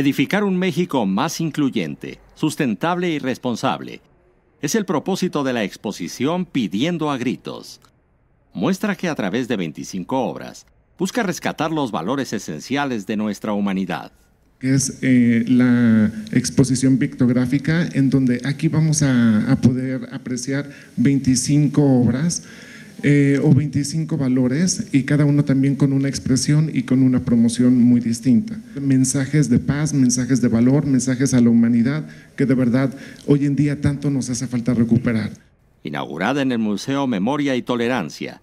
Edificar un México más incluyente, sustentable y responsable es el propósito de la exposición Pidiendo a Gritos. Muestra que a través de 25 obras busca rescatar los valores esenciales de nuestra humanidad es eh, la exposición pictográfica, en donde aquí vamos a, a poder apreciar 25 obras eh, o 25 valores y cada uno también con una expresión y con una promoción muy distinta. Mensajes de paz, mensajes de valor, mensajes a la humanidad que de verdad hoy en día tanto nos hace falta recuperar. Inaugurada en el Museo Memoria y Tolerancia,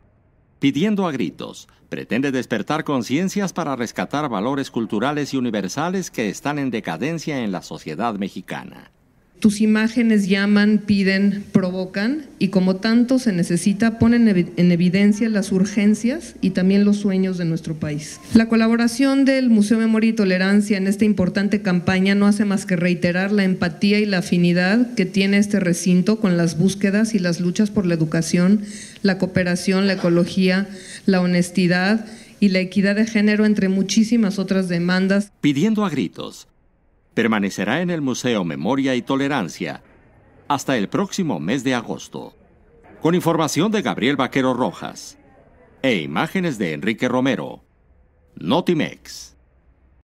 pidiendo a gritos, pretende despertar conciencias para rescatar valores culturales y universales que están en decadencia en la sociedad mexicana. Sus imágenes llaman, piden, provocan y como tanto se necesita ponen en evidencia las urgencias y también los sueños de nuestro país. La colaboración del Museo Memoria y Tolerancia en esta importante campaña no hace más que reiterar la empatía y la afinidad que tiene este recinto con las búsquedas y las luchas por la educación, la cooperación, la ecología, la honestidad y la equidad de género entre muchísimas otras demandas. Pidiendo a gritos permanecerá en el Museo Memoria y Tolerancia hasta el próximo mes de agosto. Con información de Gabriel Vaquero Rojas e imágenes de Enrique Romero. Notimex.